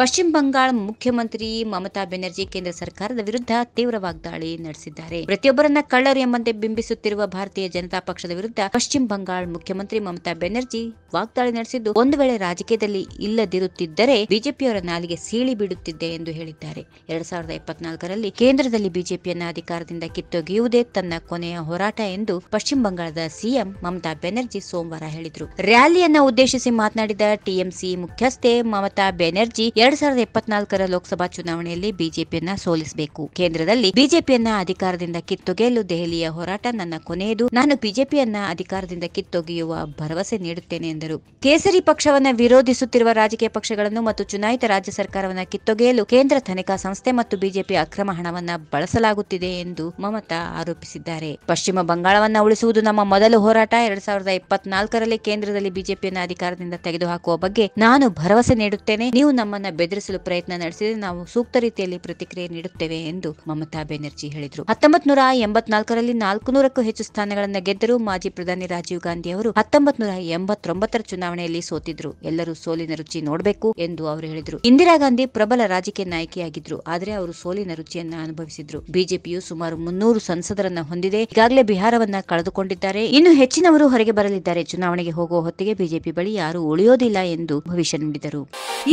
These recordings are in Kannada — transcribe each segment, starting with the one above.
ಪಶ್ಚಿಮ ಬಂಗಾಳ ಮುಖ್ಯಮಂತ್ರಿ ಮಮತಾ ಬ್ಯಾನರ್ಜಿ ಕೇಂದ್ರ ಸರ್ಕಾರದ ವಿರುದ್ಧ ತೀವ್ರ ವಾಗ್ದಾಳಿ ನಡೆಸಿದ್ದಾರೆ ಪ್ರತಿಯೊಬ್ಬರನ್ನ ಕಳ್ಳರು ಎಂಬಂತೆ ಬಿಂಬಿಸುತ್ತಿರುವ ಭಾರತೀಯ ಜನತಾ ಪಕ್ಷದ ವಿರುದ್ಧ ಪಶ್ಚಿಮ ಬಂಗಾಳ ಮುಖ್ಯಮಂತ್ರಿ ಮಮತಾ ಬ್ಯಾನರ್ಜಿ ವಾಗ್ದಾಳಿ ನಡೆಸಿದ್ದು ಒಂದು ವೇಳೆ ರಾಜಕೀಯದಲ್ಲಿ ಇಲ್ಲದಿರುತ್ತಿದ್ದರೆ ಬಿಜೆಪಿಯವರ ನಾಲಿಗೆ ಸೀಳಿ ಬಿಡುತ್ತಿದ್ದೆ ಎಂದು ಹೇಳಿದ್ದಾರೆ ಎರಡ್ ಸಾವಿರದ ಇಪ್ಪತ್ನಾಲ್ಕರಲ್ಲಿ ಕೇಂದ್ರದಲ್ಲಿ ಬಿಜೆಪಿಯನ್ನ ಅಧಿಕಾರದಿಂದ ಕಿತ್ತೊಗೆಯುವುದೇ ತನ್ನ ಕೊನೆಯ ಹೋರಾಟ ಎಂದು ಪಶ್ಚಿಮ ಬಂಗಾಳದ ಸಿಎಂ ಮಮತಾ ಬ್ಯಾನರ್ಜಿ ಸೋಮವಾರ ಹೇಳಿದರು ರ್ಯಾಲಿಯನ್ನ ಉದ್ದೇಶಿಸಿ ಮಾತನಾಡಿದ ಟಿಎಂಸಿ ಮುಖ್ಯಸ್ಥೆ ಮಮತಾ ಬ್ಯಾನರ್ಜಿ ಎರಡ್ ಎರಡ್ ಸಾವಿರದ ಇಪ್ಪತ್ನಾಲ್ಕರ ಲೋಕಸಭಾ ಚುನಾವಣೆಯಲ್ಲಿ ಬಿಜೆಪಿಯನ್ನ ಸೋಲಿಸಬೇಕು ಕೇಂದ್ರದಲ್ಲಿ ಬಿಜೆಪಿಯನ್ನ ಅಧಿಕಾರದಿಂದ ಕಿತ್ತೊಗೆಯಲು ದೆಹಲಿಯ ಹೋರಾಟ ನನ್ನ ಕೊನೆಯದು ನಾನು ಬಿಜೆಪಿಯನ್ನ ಅಧಿಕಾರದಿಂದ ಕಿತ್ತೊಗೆಯುವ ಭರವಸೆ ನೀಡುತ್ತೇನೆ ಎಂದರು ಕೇಸರಿ ಪಕ್ಷವನ್ನ ವಿರೋಧಿಸುತ್ತಿರುವ ರಾಜಕೀಯ ಪಕ್ಷಗಳನ್ನು ಮತ್ತು ಚುನಾಯಿತ ರಾಜ್ಯ ಸರ್ಕಾರವನ್ನ ಕಿತ್ತೊಗೆಯಲು ಕೇಂದ್ರ ತನಿಖಾ ಸಂಸ್ಥೆ ಮತ್ತು ಬಿಜೆಪಿ ಅಕ್ರಮ ಹಣವನ್ನ ಬಳಸಲಾಗುತ್ತಿದೆ ಎಂದು ಮಮತಾ ಆರೋಪಿಸಿದ್ದಾರೆ ಪಶ್ಚಿಮ ಬಂಗಾಳವನ್ನ ಉಳಿಸುವುದು ನಮ್ಮ ಮೊದಲ ಹೋರಾಟ ಎರಡ್ ಸಾವಿರದ ಇಪ್ಪತ್ನಾಲ್ಕರಲ್ಲಿ ಕೇಂದ್ರದಲ್ಲಿ ಬಿಜೆಪಿಯನ್ನ ಅಧಿಕಾರದಿಂದ ತೆಗೆದುಹಾಕುವ ಬಗ್ಗೆ ನಾನು ಭರವಸೆ ನೀಡುತ್ತೇನೆ ನೀವು ನಮ್ಮನ್ನ ಬೆದರಿಸಲು ಪ್ರಯತ್ನ ನಡೆಸಿದರೆ ನಾವು ಸೂಕ್ತ ರೀತಿಯಲ್ಲಿ ಪ್ರತಿಕ್ರಿಯೆ ನೀಡುತ್ತೇವೆ ಎಂದು ಮಮತಾ ಬ್ಯಾನರ್ಜಿ ಹೇಳಿದರು ಹತ್ತೊಂಬತ್ ನೂರ ಎಂಬತ್ನಾಲ್ಕರಲ್ಲಿ ನಾಲ್ಕು ನೂರಕ್ಕೂ ಹೆಚ್ಚು ಸ್ಥಾನಗಳನ್ನು ಗೆದ್ದರು ಮಾಜಿ ಪ್ರಧಾನಿ ರಾಜೀವ್ ಗಾಂಧಿ ಅವರು ಹತ್ತೊಂಬತ್ ನೂರ ಎಂಬತ್ತೊಂಬತ್ತರ ಚುನಾವಣೆಯಲ್ಲಿ ಸೋತಿದ್ರು ಎಲ್ಲರೂ ಸೋಲಿನ ರುಚಿ ನೋಡಬೇಕು ಎಂದು ಅವರು ಹೇಳಿದರು ಇಂದಿರಾ ಗಾಂಧಿ ಪ್ರಬಲ ರಾಜಕೀಯ ನಾಯಕಿಯಾಗಿದ್ರು ಆದರೆ ಅವರು ಸೋಲಿನ ರುಚಿಯನ್ನ ಅನುಭವಿಸಿದ್ರು ಬಿಜೆಪಿಯು ಸುಮಾರು ಮುನ್ನೂರು ಸಂಸದರನ್ನ ಹೊಂದಿದೆ ಈಗಾಗಲೇ ಬಿಹಾರವನ್ನ ಕಳೆದುಕೊಂಡಿದ್ದಾರೆ ಇನ್ನು ಹೆಚ್ಚಿನವರು ಹೊರಗೆ ಬರಲಿದ್ದಾರೆ ಚುನಾವಣೆಗೆ ಹೋಗುವ ಹೊತ್ತಿಗೆ ಬಿಜೆಪಿ ಬಳಿ ಯಾರೂ ಉಳಿಯೋದಿಲ್ಲ ಎಂದು ಭವಿಷ್ಯ ನುಡಿದರು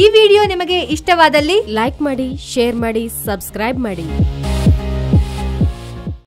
ಈ ವಿಡಿಯೋ ನಿಮಗೆ ಇಷ್ಟವಾದಲ್ಲಿ ಲೈಕ್ ಮಾಡಿ ಶೇರ್ ಮಾಡಿ ಸಬ್ಸ್ಕ್ರೈಬ್ ಮಾಡಿ